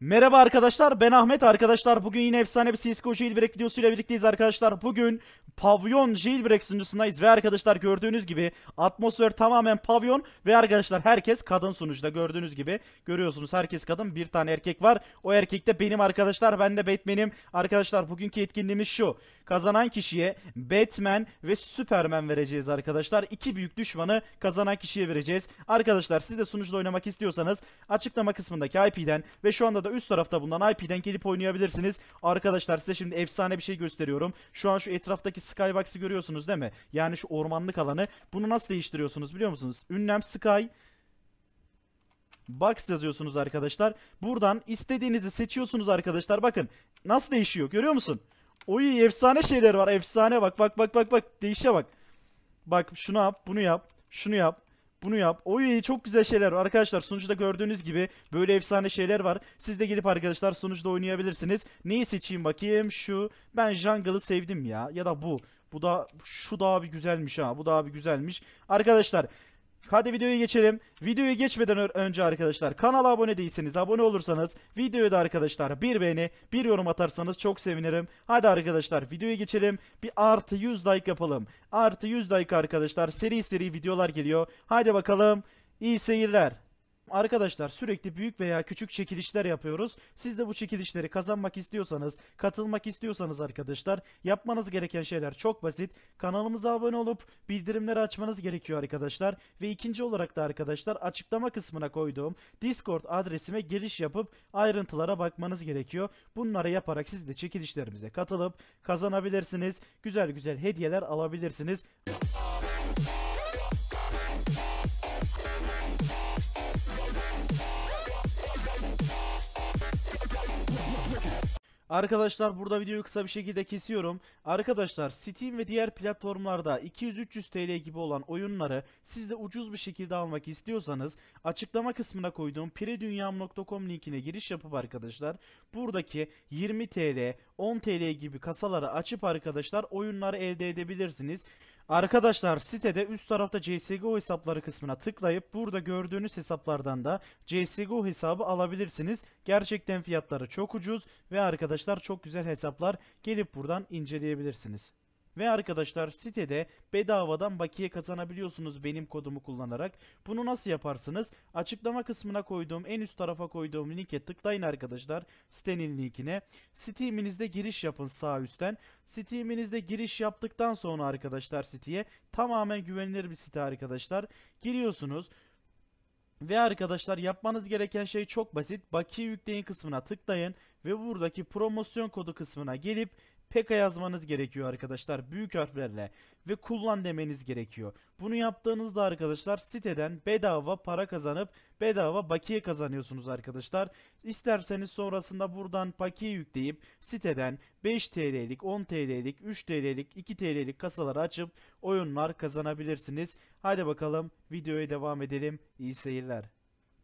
Merhaba arkadaşlar ben Ahmet arkadaşlar bugün yine efsane bir CSGO jailbreak videosuyla birlikteyiz arkadaşlar Bugün pavyon jailbreak sunucusundayız ve arkadaşlar gördüğünüz gibi atmosfer tamamen pavyon Ve arkadaşlar herkes kadın sunucuda gördüğünüz gibi görüyorsunuz herkes kadın bir tane erkek var O erkek de benim arkadaşlar ben de Batman'im Arkadaşlar bugünkü etkinliğimiz şu kazanan kişiye Batman ve Superman vereceğiz arkadaşlar iki büyük düşmanı kazanan kişiye vereceğiz Arkadaşlar siz de sunucuda oynamak istiyorsanız açıklama kısmındaki IP'den ve şu anda da üst tarafta bulunan IP'den gelip oynayabilirsiniz. Arkadaşlar size şimdi efsane bir şey gösteriyorum. Şu an şu etraftaki skybox'ı görüyorsunuz değil mi? Yani şu ormanlık alanı. Bunu nasıl değiştiriyorsunuz biliyor musunuz? Ünlem sky Box yazıyorsunuz arkadaşlar. Buradan istediğinizi seçiyorsunuz arkadaşlar. Bakın nasıl değişiyor görüyor musun? Oy efsane şeyler var efsane bak bak bak bak bak değişe bak. Bak şunu yap bunu yap şunu yap bunu yap. O çok güzel şeyler var. Arkadaşlar sunucuda gördüğünüz gibi böyle efsane şeyler var. Siz de gelip arkadaşlar sunucuda oynayabilirsiniz. Neyi seçeyim bakayım? Şu. Ben jungle'ı sevdim ya. Ya da bu. Bu da şu daha bir güzelmiş ha. Bu daha bir güzelmiş. Arkadaşlar Hadi videoya geçelim. Videoya geçmeden önce arkadaşlar kanala abone değilseniz abone olursanız videoya da arkadaşlar bir beğeni bir yorum atarsanız çok sevinirim. Hadi arkadaşlar videoya geçelim. Bir artı 100 like yapalım. Artı 100 like arkadaşlar seri seri videolar geliyor. Hadi bakalım İyi seyirler. Arkadaşlar sürekli büyük veya küçük çekilişler yapıyoruz. Siz de bu çekilişleri kazanmak istiyorsanız, katılmak istiyorsanız arkadaşlar yapmanız gereken şeyler çok basit. Kanalımıza abone olup bildirimleri açmanız gerekiyor arkadaşlar. Ve ikinci olarak da arkadaşlar açıklama kısmına koyduğum Discord adresime giriş yapıp ayrıntılara bakmanız gerekiyor. Bunları yaparak siz de çekilişlerimize katılıp kazanabilirsiniz. Güzel güzel hediyeler alabilirsiniz. Arkadaşlar burada videoyu kısa bir şekilde kesiyorum. Arkadaşlar Steam ve diğer platformlarda 200-300 TL gibi olan oyunları siz de ucuz bir şekilde almak istiyorsanız açıklama kısmına koyduğum piredunyam.com linkine giriş yapıp arkadaşlar buradaki 20 TL, 10 TL gibi kasaları açıp arkadaşlar oyunları elde edebilirsiniz. Arkadaşlar sitede üst tarafta CSGO hesapları kısmına tıklayıp burada gördüğünüz hesaplardan da CSGO hesabı alabilirsiniz. Gerçekten fiyatları çok ucuz ve arkadaşlar arkadaşlar çok güzel hesaplar gelip buradan inceleyebilirsiniz. Ve arkadaşlar sitede bedavadan bakiye kazanabiliyorsunuz benim kodumu kullanarak. Bunu nasıl yaparsınız? Açıklama kısmına koyduğum en üst tarafa koyduğum linke tıklayın arkadaşlar. Sitenin linkine. Steam'inizde giriş yapın sağ üstten. Steam'inizde giriş yaptıktan sonra arkadaşlar siteye tamamen güvenilir bir site arkadaşlar. Giriyorsunuz. Ve arkadaşlar yapmanız gereken şey çok basit. Bakiye yükleyin kısmına tıklayın ve buradaki promosyon kodu kısmına gelip PK yazmanız gerekiyor arkadaşlar büyük harflerle ve kullan demeniz gerekiyor. Bunu yaptığınızda arkadaşlar siteden bedava para kazanıp bedava bakiye kazanıyorsunuz arkadaşlar. İsterseniz sonrasında buradan bakiye yükleyip siteden 5 TL'lik, 10 TL'lik, 3 TL'lik, 2 TL'lik kasaları açıp oyunlar kazanabilirsiniz. Hadi bakalım videoya devam edelim. İyi seyirler.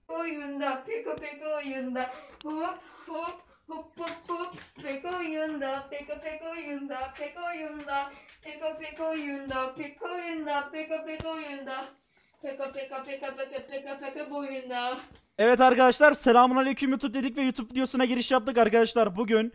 Oyunda, peko peko oyunda. Hop hop Hop hop hop. Pek oyunda, pek pek oyunda, pek oyunda. Pek pek oyunda, pek oyunda, pek pek oyunda. Pek pek pek pek pek pek boyunda. Evet arkadaşlar selamun aleyküm YouTube dedik ve YouTube videosuna giriş yaptık arkadaşlar. Bugün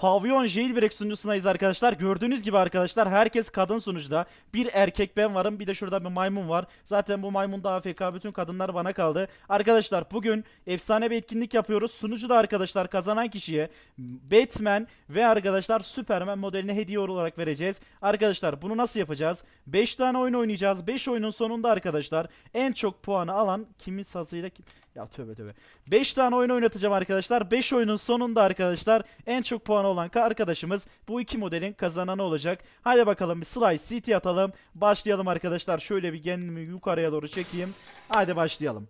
Pavyon Jailbreak sunucusunayız arkadaşlar. Gördüğünüz gibi arkadaşlar herkes kadın sunucuda. Bir erkek ben varım bir de şurada bir maymun var. Zaten bu maymun da AFK bütün kadınlar bana kaldı. Arkadaşlar bugün efsane bir etkinlik yapıyoruz. Sunucuda arkadaşlar kazanan kişiye Batman ve arkadaşlar Superman modelini hediye olarak vereceğiz. Arkadaşlar bunu nasıl yapacağız? 5 tane oyun oynayacağız. 5 oyunun sonunda arkadaşlar en çok puanı alan kimin sazıyla kim... Ya tövbe tövbe. 5 tane oyun oynatacağım arkadaşlar. 5 oyunun sonunda arkadaşlar en çok puanı olan arkadaşımız bu iki modelin kazananı olacak. Hadi bakalım bir slice CT atalım. Başlayalım arkadaşlar. Şöyle bir kendimi yukarıya doğru çekeyim. Hadi başlayalım.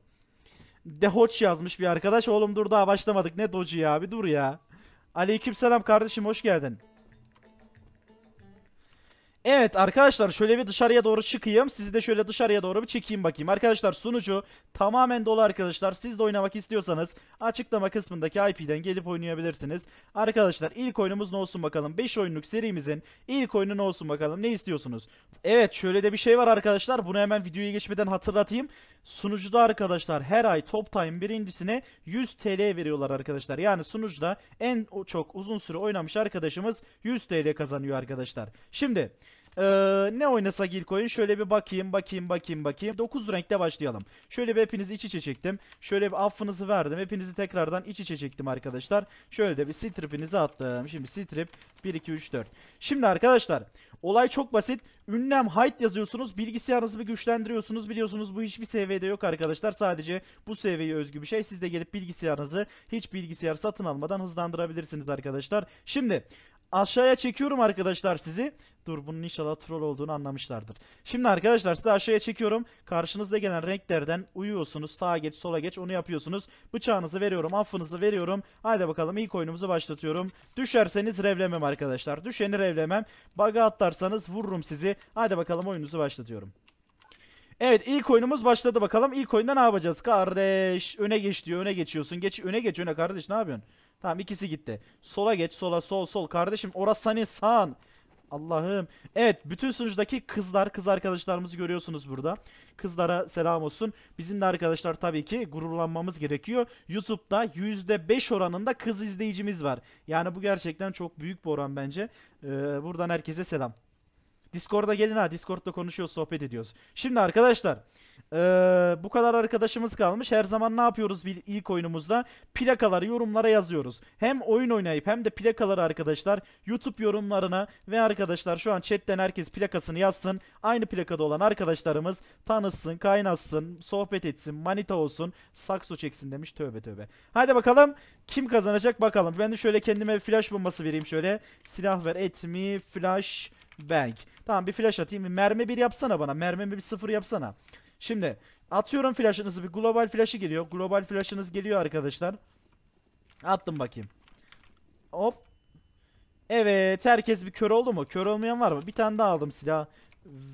Dehoç yazmış bir arkadaş. Oğlum dur daha başlamadık. Ne docu ya bir dur ya. Aleykümselam kardeşim hoş geldin. Evet arkadaşlar şöyle bir dışarıya doğru çıkayım. Sizi de şöyle dışarıya doğru bir çekeyim bakayım. Arkadaşlar sunucu tamamen dolu arkadaşlar. Siz de oynamak istiyorsanız açıklama kısmındaki IP'den gelip oynayabilirsiniz. Arkadaşlar ilk oyunumuz ne olsun bakalım. 5 oyunluk serimizin ilk oyunu ne olsun bakalım. Ne istiyorsunuz? Evet şöyle de bir şey var arkadaşlar. Bunu hemen videoya geçmeden hatırlatayım. Sunucuda arkadaşlar her ay top time birincisine 100 TL veriyorlar arkadaşlar. Yani sunucuda en çok uzun süre oynamış arkadaşımız 100 TL kazanıyor arkadaşlar. Şimdi... Ee, ne oynasak ilk oyun? Şöyle bir bakayım, bakayım, bakayım, bakayım. 9 renkte başlayalım. Şöyle bir hepinizi iç içe çektim. Şöyle bir affınızı verdim. Hepinizi tekrardan iç içe çektim arkadaşlar. Şöyle de bir stripinizi attım. Şimdi strip 1, 2, 3, 4. Şimdi arkadaşlar olay çok basit. Ünlem height yazıyorsunuz. Bilgisayarınızı bir güçlendiriyorsunuz. Biliyorsunuz bu hiçbir seviyede yok arkadaşlar. Sadece bu seviyeye özgü bir şey. Siz de gelip bilgisayarınızı hiç bilgisayar satın almadan hızlandırabilirsiniz arkadaşlar. Şimdi aşağıya çekiyorum arkadaşlar sizi. Dur bunun inşallah troll olduğunu anlamışlardır. Şimdi arkadaşlar sizi aşağıya çekiyorum. Karşınızda gelen renklerden uyuyorsunuz. Sağa geç sola geç onu yapıyorsunuz. Bıçağınızı veriyorum affınızı veriyorum. Haydi bakalım ilk oyunumuzu başlatıyorum. Düşerseniz revlemem arkadaşlar. Düşeni revlemem. Baga atlarsanız vururum sizi. Haydi bakalım oyununuzu başlatıyorum. Evet ilk oyunumuz başladı bakalım. İlk oyunda ne yapacağız kardeş? Öne geç diyor. Öne geçiyorsun. Geç öne geç öne kardeş ne yapıyorsun? Tamam ikisi gitti. Sola geç sola sol sol kardeşim orası hani sağın. Allah'ım. Evet bütün sunucudaki kızlar kız arkadaşlarımızı görüyorsunuz burada. Kızlara selam olsun. Bizim de arkadaşlar tabii ki gururlanmamız gerekiyor. YouTube'da %5 oranında kız izleyicimiz var. Yani bu gerçekten çok büyük bir oran bence. Ee, buradan herkese selam. Discord'a gelin ha. Discord'da konuşuyoruz, sohbet ediyoruz. Şimdi arkadaşlar ee, bu kadar arkadaşımız kalmış. Her zaman ne yapıyoruz bir ilk oyunumuzda? Plakaları yorumlara yazıyoruz. Hem oyun oynayıp hem de plakaları arkadaşlar YouTube yorumlarına ve arkadaşlar şu an chatten herkes plakasını yazsın. Aynı plakada olan arkadaşlarımız tanışsın, kaynasın, sohbet etsin, manita olsun, sakso çeksin demiş. Tövbe tövbe. Hadi bakalım kim kazanacak bakalım. Ben de şöyle kendime bir flash bombası vereyim şöyle. Silah ver etmi flash bank. Tamam bir flash atayım. Mermi bir yapsana bana. Mermi bir sıfır yapsana. Şimdi atıyorum flash'ınızı bir global flash'ı geliyor. Global flash'ınız geliyor arkadaşlar. Attım bakayım. Hop. Evet herkes bir kör oldu mu? Kör olmayan var mı? Bir tane daha aldım silah.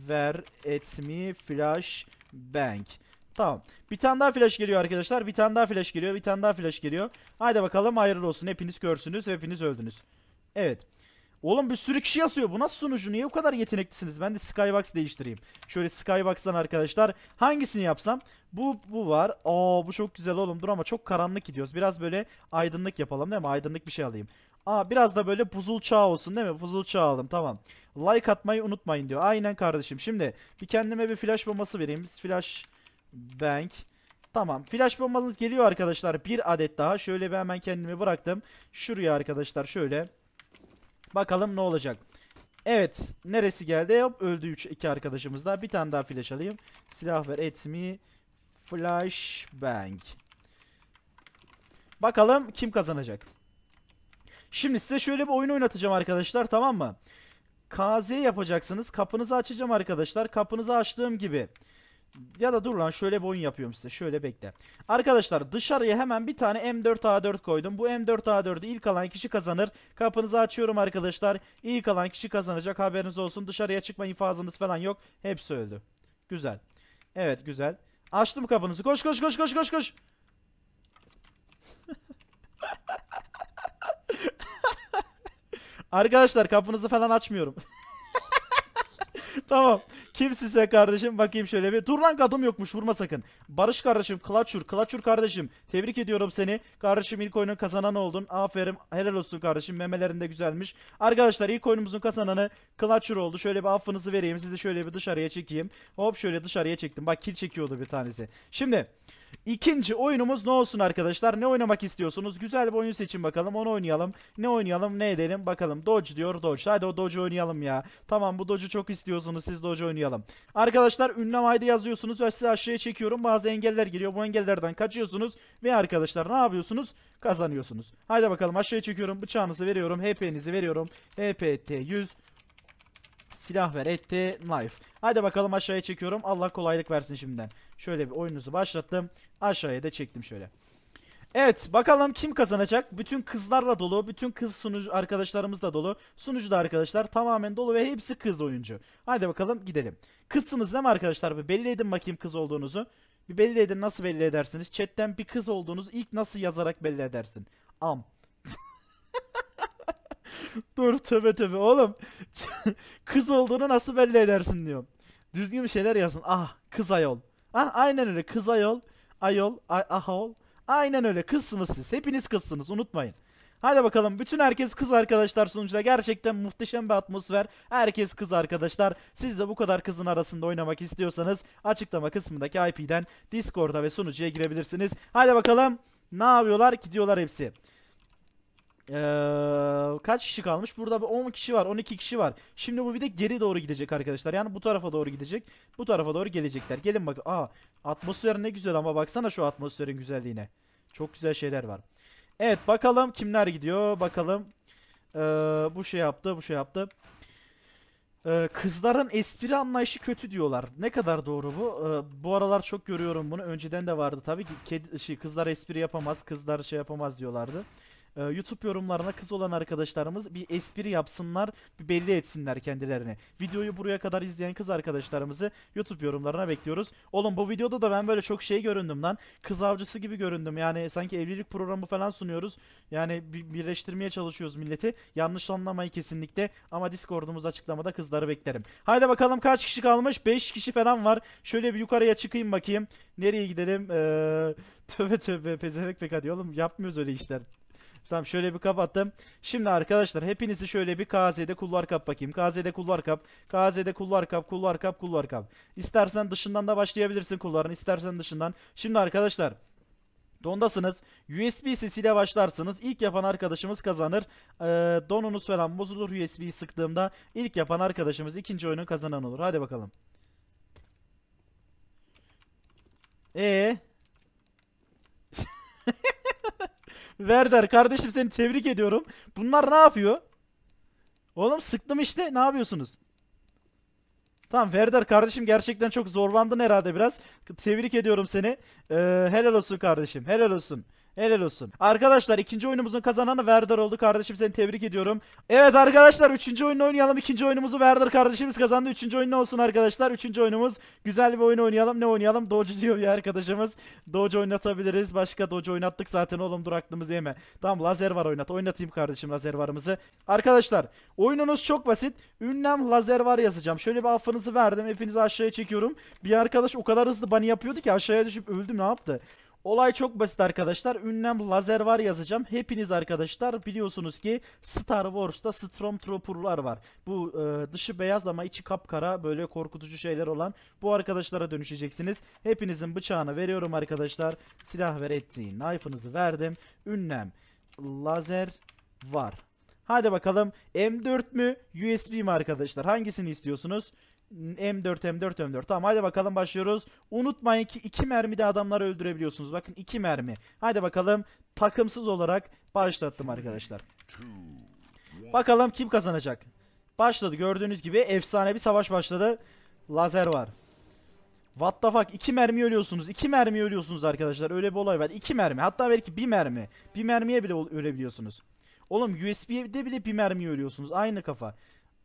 Ver etmi flash bank. Tamam. Bir tane daha flash geliyor arkadaşlar. Bir tane daha flash geliyor. Bir tane daha flash geliyor. Haydi bakalım hayırlı olsun. Hepiniz görsünüz. Hepiniz öldünüz. Evet. Oğlum bir sürü kişi yazıyor. Bu nasıl sunucu? Niye bu kadar yeteneklisiniz? Ben de Skybox değiştireyim. Şöyle Skybox'tan arkadaşlar hangisini yapsam? Bu bu var. Oo bu çok güzel oğlum. Dur ama çok karanlık gidiyoruz. Biraz böyle aydınlık yapalım değil mi? Aydınlık bir şey alayım. Aa biraz da böyle buzul çağı olsun değil mi? Buzul çağı alalım tamam. Like atmayı unutmayın diyor. Aynen kardeşim. Şimdi bir kendime bir flash bombası vereyim. Flash bank. Tamam. Flash bombanız geliyor arkadaşlar. Bir adet daha. Şöyle ben hemen kendimi bıraktım. Şuraya arkadaşlar şöyle. Bakalım ne olacak. Evet. Neresi geldi? Hop öldü 3 iki arkadaşımız da. Bir tane daha flash alayım. Silah ver. It's Flash bang. Bakalım kim kazanacak. Şimdi size şöyle bir oyun oynatacağım arkadaşlar tamam mı? KZ yapacaksınız. Kapınızı açacağım arkadaşlar. Kapınızı açtığım gibi ya da dur lan şöyle boyun oyun yapıyorum size. Şöyle bekle. Arkadaşlar dışarıya hemen bir tane M4A4 koydum. Bu M4A4'ü ilk alan kişi kazanır. Kapınızı açıyorum arkadaşlar. İlk alan kişi kazanacak haberiniz olsun. Dışarıya çıkma infazınız falan yok. Hepsi öldü. Güzel. Evet güzel. Açtım kapınızı. Koş koş koş koş koş koş. Arkadaşlar kapınızı falan açmıyorum. tamam. Kimsise kardeşim bakayım şöyle bir. Dur lan adım yokmuş vurma sakın. Barış kardeşim Klaçur. Klaçur kardeşim. Tebrik ediyorum seni. Kardeşim ilk oyunun kazananı oldun. Aferin. Helal olsun kardeşim. Memelerin de güzelmiş. Arkadaşlar ilk oyunumuzun kazananı Klaçur oldu. Şöyle bir affınızı vereyim. Sizi şöyle bir dışarıya çekeyim. Hop şöyle dışarıya çektim. Bak kil çekiyordu bir tanesi. Şimdi... İkinci oyunumuz ne olsun arkadaşlar? Ne oynamak istiyorsunuz? Güzel bir oyun seçin bakalım. Onu oynayalım. Ne oynayalım? Ne edelim? Bakalım. Dodge diyor Dodge. Hadi o Dodge oynayalım ya. Tamam bu Dodge'u çok istiyorsunuz. Siz Dodge oynayalım. Arkadaşlar ünlem haydi yazıyorsunuz ve sizi aşağıya çekiyorum. Bazı engeller geliyor. Bu engellerden kaçıyorsunuz. Ve arkadaşlar ne yapıyorsunuz? Kazanıyorsunuz. Haydi bakalım aşağıya çekiyorum. Bıçağınızı veriyorum. HP'nizi veriyorum. HPT 100 Silah ver etti. Knife. Hadi bakalım aşağıya çekiyorum. Allah kolaylık versin şimdiden. Şöyle bir oyunuzu başlattım. Aşağıya da çektim şöyle. Evet bakalım kim kazanacak? Bütün kızlarla dolu, bütün kız sunucu arkadaşlarımız da dolu. Sunucu da arkadaşlar tamamen dolu ve hepsi kız oyuncu. Hadi bakalım gidelim. Kızsınız değil mi arkadaşlar? Bir belli edin bakayım kız olduğunuzu. Bir belli edin nasıl belli edersiniz? Chatten bir kız olduğunuz ilk nasıl yazarak belli edersin? Am. Dur töbe töbe oğlum. kız olduğunu nasıl belli edersin diyorum. Düzgün bir şeyler yazın. Ah kız ayol. Ah aynen öyle kız ayol. Ayol. Ay, ahol. Aynen öyle kızsınız siz. Hepiniz kızsınız unutmayın. Hadi bakalım bütün herkes kız arkadaşlar sonucunda gerçekten muhteşem bir atmosfer. Herkes kız arkadaşlar. Siz de bu kadar kızın arasında oynamak istiyorsanız açıklama kısmındaki IP'den Discord'a ve sunucuya girebilirsiniz. Hadi bakalım ne yapıyorlar? Gidiyorlar hepsi. Ee, kaç kişi kalmış? Burada 10 kişi var, 12 kişi var. Şimdi bu bir de geri doğru gidecek arkadaşlar. Yani bu tarafa doğru gidecek. Bu tarafa doğru gelecekler. Gelin bakın. Aa, atmosfer ne güzel ama baksana şu atmosferin güzelliğine. Çok güzel şeyler var. Evet, bakalım kimler gidiyor? Bakalım. Ee, bu şey yaptı, bu şey yaptı. Ee, kızların espri anlayışı kötü diyorlar. Ne kadar doğru bu? Ee, bu aralar çok görüyorum bunu. Önceden de vardı tabii ki. Kedi, şey, kızlar espri yapamaz, kızlar şey yapamaz diyorlardı e, YouTube yorumlarına kız olan arkadaşlarımız bir espri yapsınlar, bir belli etsinler kendilerini. Videoyu buraya kadar izleyen kız arkadaşlarımızı YouTube yorumlarına bekliyoruz. Oğlum bu videoda da ben böyle çok şey göründüm lan. Kız avcısı gibi göründüm. Yani sanki evlilik programı falan sunuyoruz. Yani bir birleştirmeye çalışıyoruz milleti. Yanlış anlamayı kesinlikle ama Discord'umuz açıklamada kızları beklerim. Haydi bakalım kaç kişi kalmış? 5 kişi falan var. Şöyle bir yukarıya çıkayım bakayım. Nereye gidelim? Ee, tövbe tövbe pezevenk peka diyor oğlum. Yapmıyoruz öyle işler. Tamam şöyle bir kapattım. Şimdi arkadaşlar hepinizi şöyle bir KZ'de kullar kap bakayım. KZ'de kullar kap. KZ'de kullar kap. Kullar kap. Kullar kap. İstersen dışından da başlayabilirsin kulların. istersen dışından. Şimdi arkadaşlar Dondasınız. USB sesiyle başlarsınız. İlk yapan arkadaşımız kazanır. Ee, donunuz falan bozulur USB'yi sıktığımda. ilk yapan arkadaşımız ikinci oyunu kazanan olur. Hadi bakalım. Eee? Verder kardeşim seni tebrik ediyorum. Bunlar ne yapıyor? Oğlum sıktım işte. Ne yapıyorsunuz? Tamam Verder kardeşim gerçekten çok zorlandın herhalde biraz. Tebrik ediyorum seni. Ee, helal olsun kardeşim. Helal olsun. Helal olsun. Arkadaşlar ikinci oyunumuzun kazananı Verder oldu. Kardeşim seni tebrik ediyorum. Evet arkadaşlar üçüncü oyunu oynayalım. İkinci oyunumuzu Verder kardeşimiz kazandı. Üçüncü oyun ne olsun arkadaşlar? Üçüncü oyunumuz güzel bir oyun oynayalım. Ne oynayalım? Doge diyor bir arkadaşımız. Doge oynatabiliriz. Başka Doge oynattık zaten oğlum dur aklımızı yeme. Tamam lazer var oynat. Oynatayım kardeşim lazer varımızı. Arkadaşlar oyununuz çok basit. Ünlem lazer var yazacağım. Şöyle bir affınızı verdim. Hepinizi aşağıya çekiyorum. Bir arkadaş o kadar hızlı bani yapıyordu ki aşağıya düşüp öldüm ne yaptı? Olay çok basit arkadaşlar. Ünlem lazer var yazacağım. Hepiniz arkadaşlar biliyorsunuz ki Star Wars'ta Stormtrooper'lar var. Bu e, dışı beyaz ama içi kapkara böyle korkutucu şeyler olan bu arkadaşlara dönüşeceksiniz. Hepinizin bıçağını veriyorum arkadaşlar. Silah ver ettiğin knife'ınızı verdim. Ünlem lazer var. Hadi bakalım M4 mü USB mi arkadaşlar? Hangisini istiyorsunuz? M4 M4 M4. Tamam hadi bakalım başlıyoruz. Unutmayın ki iki mermide adamları öldürebiliyorsunuz. Bakın iki mermi. Hadi bakalım takımsız olarak başlattım arkadaşlar. Bakalım kim kazanacak. Başladı gördüğünüz gibi efsane bir savaş başladı. Lazer var. What the fuck? İki mermi ölüyorsunuz. İki mermi ölüyorsunuz arkadaşlar. Öyle bir olay var. İki mermi. Hatta belki bir mermi. Bir mermiye bile ölebiliyorsunuz. Oğlum USB'de bile bir mermi ölüyorsunuz. Aynı kafa.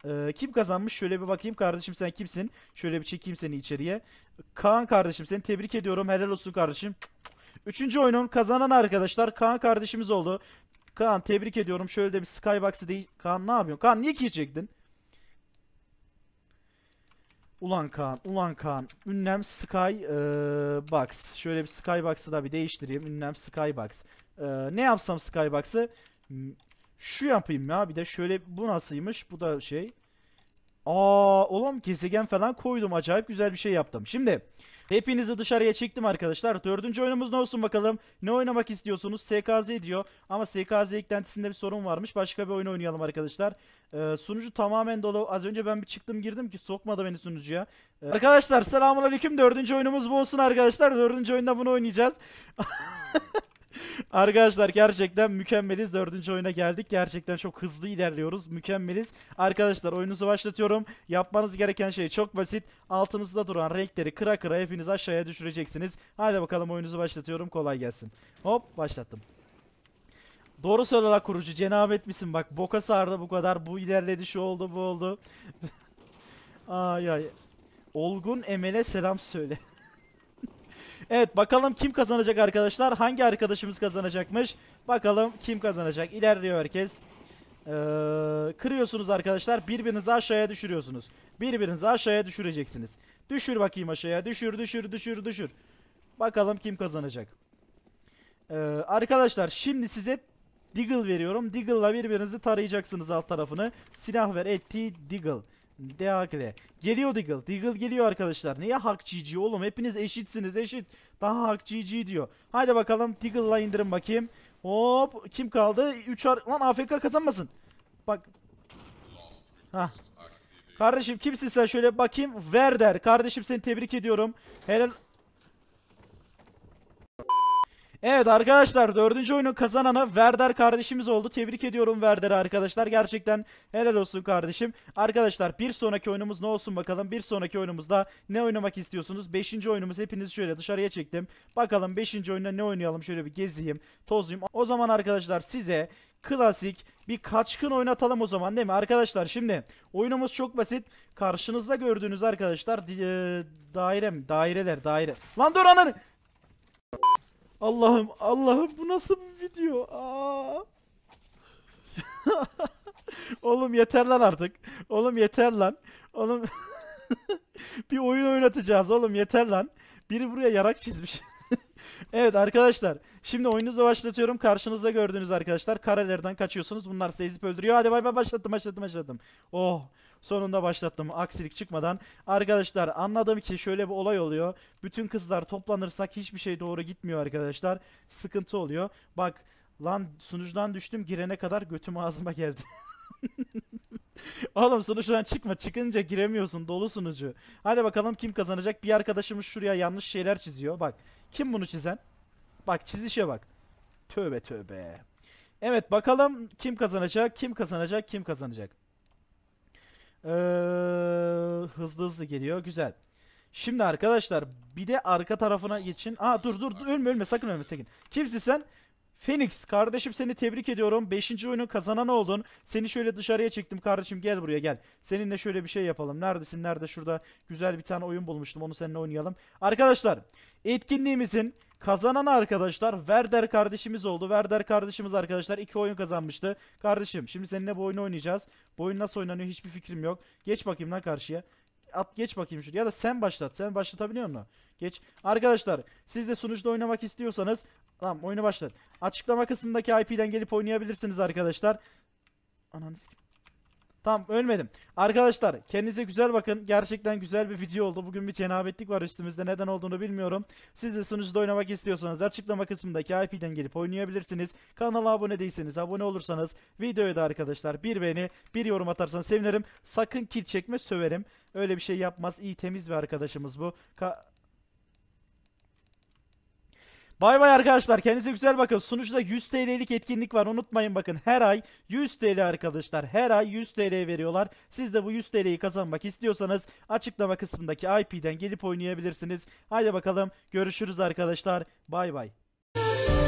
Ee, kim kazanmış? Şöyle bir bakayım kardeşim sen kimsin? Şöyle bir çekeyim seni içeriye. Kaan kardeşim seni tebrik ediyorum. Helal olsun kardeşim. Üçüncü oyunun kazanan arkadaşlar Kaan kardeşimiz oldu. Kaan tebrik ediyorum. Şöyle de bir Skybox'ı değil. Kaan ne yapıyorsun? Kaan niye girecektin? Ulan Kaan, ulan Kaan. Ünlem Skybox. E, ee, Şöyle bir Skybox'ı da bir değiştireyim. Ünlem Skybox. Ee, ne yapsam Skybox'ı? Şu yapayım ya bir de şöyle bu nasılymış bu da şey. Aa oğlum gezegen falan koydum acayip güzel bir şey yaptım. Şimdi hepinizi dışarıya çektim arkadaşlar. Dördüncü oyunumuz ne olsun bakalım. Ne oynamak istiyorsunuz? SKZ diyor. Ama SKZ eklentisinde bir sorun varmış. Başka bir oyun oynayalım arkadaşlar. Ee, sunucu tamamen dolu. Az önce ben bir çıktım girdim ki sokmadı beni sunucuya. Ee, arkadaşlar selamun aleyküm. Dördüncü oyunumuz bu olsun arkadaşlar. Dördüncü oyunda bunu oynayacağız. Arkadaşlar gerçekten mükemmeliz. Dördüncü oyuna geldik. Gerçekten çok hızlı ilerliyoruz. Mükemmeliz. Arkadaşlar oyununuzu başlatıyorum. Yapmanız gereken şey çok basit. Altınızda duran renkleri kıra kıra hepiniz aşağıya düşüreceksiniz. Hadi bakalım oyununuzu başlatıyorum. Kolay gelsin. Hop başlattım. Doğru söyle la kurucu. Cenabet misin? Bak boka sardı bu kadar. Bu ilerledi şu oldu bu oldu. ay ay. Olgun Emel'e selam söyle. Evet bakalım kim kazanacak arkadaşlar. Hangi arkadaşımız kazanacakmış. Bakalım kim kazanacak. İlerliyor herkes. Ee, kırıyorsunuz arkadaşlar. Birbirinizi aşağıya düşürüyorsunuz. Birbirinizi aşağıya düşüreceksiniz. Düşür bakayım aşağıya. Düşür düşür düşür düşür. Bakalım kim kazanacak. Ee, arkadaşlar şimdi size Diggle veriyorum. Diggle'la birbirinizi tarayacaksınız alt tarafını. Silah ver ettiği Diggle. Deagle. Geliyor Deagle. Deagle geliyor arkadaşlar. Niye hak GG oğlum? Hepiniz eşitsiniz eşit. Daha hak GG diyor. Haydi bakalım Deagle'la indirin bakayım. Hop kim kaldı? 3 ar lan AFK kazanmasın. Bak. Ha. Kardeşim kimsin sen şöyle bakayım. Verder. Kardeşim seni tebrik ediyorum. Helal Evet arkadaşlar dördüncü oyunu kazanana Verder kardeşimiz oldu. Tebrik ediyorum Verder arkadaşlar. Gerçekten helal olsun kardeşim. Arkadaşlar bir sonraki oyunumuz ne olsun bakalım. Bir sonraki oyunumuzda ne oynamak istiyorsunuz? Beşinci oyunumuz hepinizi şöyle dışarıya çektim. Bakalım beşinci oyunda ne oynayalım? Şöyle bir geziyim, tozlayayım. O zaman arkadaşlar size klasik bir kaçkın oynatalım o zaman değil mi? Arkadaşlar şimdi oyunumuz çok basit. Karşınızda gördüğünüz arkadaşlar e, dairem, daireler, daire. Lan dur ananı! Allah'ım Allah'ım bu nasıl bir video? Aa. Oğlum yeter lan artık. Oğlum yeter lan. Oğlum bir oyun oynatacağız oğlum yeter lan. Biri buraya yarak çizmiş. evet arkadaşlar. Şimdi oyununuzu başlatıyorum. Karşınızda gördüğünüz arkadaşlar karelerden kaçıyorsunuz. Bunlar sizi ezip öldürüyor. Hadi bay bay başlattım başlattım başlattım. Oh. Sonunda başlattım aksilik çıkmadan. Arkadaşlar anladım ki şöyle bir olay oluyor. Bütün kızlar toplanırsak hiçbir şey doğru gitmiyor arkadaşlar. Sıkıntı oluyor. Bak lan sunucudan düştüm girene kadar götüm ağzıma geldi. Oğlum sunucudan çıkma. Çıkınca giremiyorsun. Dolu sunucu. Hadi bakalım kim kazanacak. Bir arkadaşımız şuraya yanlış şeyler çiziyor. Bak. Kim bunu çizen? Bak çizişe bak. Tövbe tövbe. Evet bakalım kim kazanacak, kim kazanacak, kim kazanacak. Ee, hızlı hızlı geliyor. Güzel. Şimdi arkadaşlar bir de arka tarafına geçin. Aa dur dur, ölme ölme sakın ölme sakın. Kimsin sen? Phoenix kardeşim seni tebrik ediyorum. 5. oyunu kazanan oldun. Seni şöyle dışarıya çektim kardeşim gel buraya gel. Seninle şöyle bir şey yapalım. Neredesin nerede şurada güzel bir tane oyun bulmuştum onu seninle oynayalım. Arkadaşlar etkinliğimizin Kazanan arkadaşlar Werder kardeşimiz oldu. Werder kardeşimiz arkadaşlar iki oyun kazanmıştı. Kardeşim şimdi seninle bu oyunu oynayacağız. Bu oyun nasıl oynanıyor hiçbir fikrim yok. Geç bakayım lan karşıya. At geç bakayım şuraya ya da sen başlat. Sen başlatabiliyor musun? Geç. Arkadaşlar siz de sunucuda oynamak istiyorsanız tamam oyunu başlat. Açıklama kısmındaki IP'den gelip oynayabilirsiniz arkadaşlar. Ananı sikim. Tamam ölmedim. Arkadaşlar kendinize güzel bakın. Gerçekten güzel bir video oldu. Bugün bir cenabetlik var üstümüzde. Neden olduğunu bilmiyorum. Siz de sunucuda oynamak istiyorsanız açıklama kısmındaki IP'den gelip oynayabilirsiniz. Kanala abone değilseniz abone olursanız videoya da arkadaşlar bir beğeni bir yorum atarsanız sevinirim. Sakın kill çekme söverim. Öyle bir şey yapmaz. İyi temiz bir arkadaşımız bu. Ka Bay bay arkadaşlar. Kendinize güzel bakın. Sunucuda 100 TL'lik etkinlik var. Unutmayın bakın her ay 100 TL arkadaşlar. Her ay 100 TL veriyorlar. Siz de bu 100 TL'yi kazanmak istiyorsanız açıklama kısmındaki IP'den gelip oynayabilirsiniz. Haydi bakalım. Görüşürüz arkadaşlar. Bay bay.